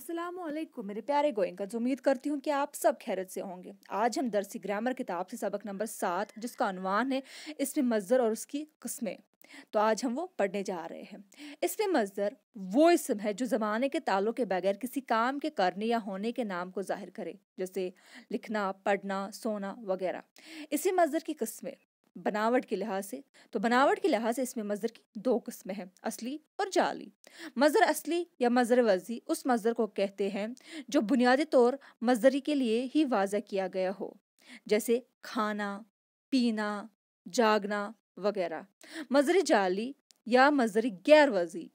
असलम मेरे प्यारे जो उम्मीद करती हूँ कि आप सब खैरत से होंगे आज हम दरसी ग्रामर किताब से सबक नंबर सात जिसका अनवान है इसमें मजदर और उसकी कस्में तो आज हम वो पढ़ने जा रहे हैं इसमें मजदर वो इसम है जो ज़माने के तालों के बगैर किसी काम के करने या होने के नाम को जाहिर करे जैसे लिखना पढ़ना सोना वगैरह इसी मजदर की कस्में बनावट के लिहाज से तो बनावट के लिहाज से इसमें मज़र की दो किस्में हैं असली और जाली मज़र असली या मज़र वर्जी उस मज़र को कहते हैं जो बुनियादी तौर मज़री के लिए ही वाजा किया गया हो जैसे खाना पीना जागना वगैरह मज़र जाली या मज़र गैर वर्जी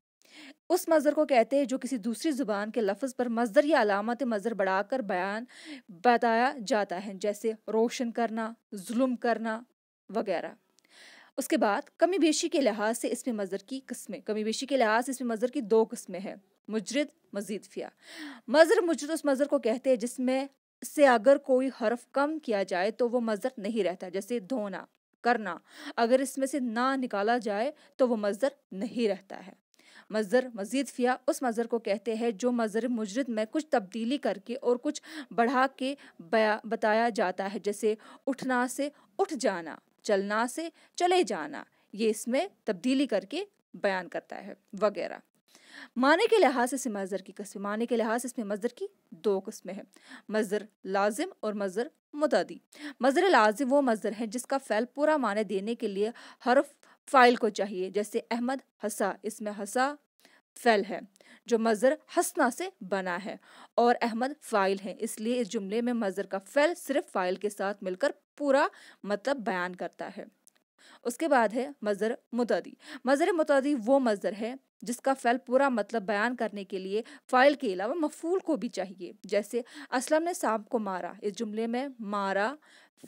उस मज़र को कहते हैं जो किसी दूसरी ज़ुबान के लफ्ज़ पर मज़र या अलामत मज़र बढ़ाकर बयान बताया जाता है जैसे रोशन करना जुल्म करना वगैरह उसके बाद कमी बेशी के लिहाज से इसमें मज़र की किस्में कमी बेशी के लिहाज से इसमें मज़र की दो किस्में हैं मुजरद मजीद फ़िया मज़र मुजरद उस मज़र को कहते हैं जिसमें से अगर कोई हरफ कम किया जाए तो वो मज़र नहीं रहता जैसे धोना करना अगर इसमें से ना निकाला जाए तो वो मज़र नहीं रहता है मज़र मजीद फ़िया उस मज़र को कहते हैं जो मज़र मुजरद में कुछ तब्दीली करके और कुछ बढ़ा के बताया जाता है जैसे उठना से उठ जाना चलना से चले जाना ये इसमें तब्दीली करके बयान करता है वगैरह माने के लिहाज से मजर की कस्में माने के लिहाज से इसमें मजर की दो कस्में हैं मजर लाजिम और मज़र मुतदी मजर लाजिम वो मजर है जिसका फैल पूरा माने देने के लिए हर फाइल को चाहिए जैसे अहमद हसा इसमें हसा फैल है जो मज़र हसना से बना है और अहमद फ़ाइल है इसलिए इस जुमले में मज़र का फ़ैल सिर्फ फ़ाइल के साथ मिलकर पूरा मतलब बयान करता है उसके बाद है मज़र मुतदी मज़र मुतदी वो मज़र है जिसका फ़ैल पूरा मतलब बयान करने के लिए फ़ाइल के अलावा मफूल को भी चाहिए जैसे असलम ने सांप को मारा इस जुमले में मारा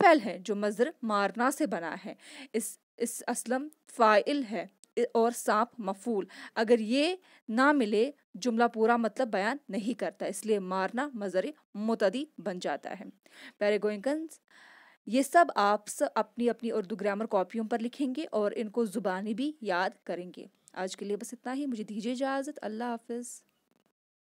फ़ैल है जो मज़र मारना से बना है इस इस असलम फ़ाइल है और सांप मफूल अगर ये ना मिले जुमला पूरा मतलब बयान नहीं करता इसलिए मारना मजर मुतदी बन जाता है पैरागोइकन्स ये सब आप सब अपनी अपनी उर्दू ग्रामर कॉपियों पर लिखेंगे और इनको ज़ुबानी भी याद करेंगे आज के लिए बस इतना ही मुझे दीजिए इजाज़त अल्लाह हाफिज़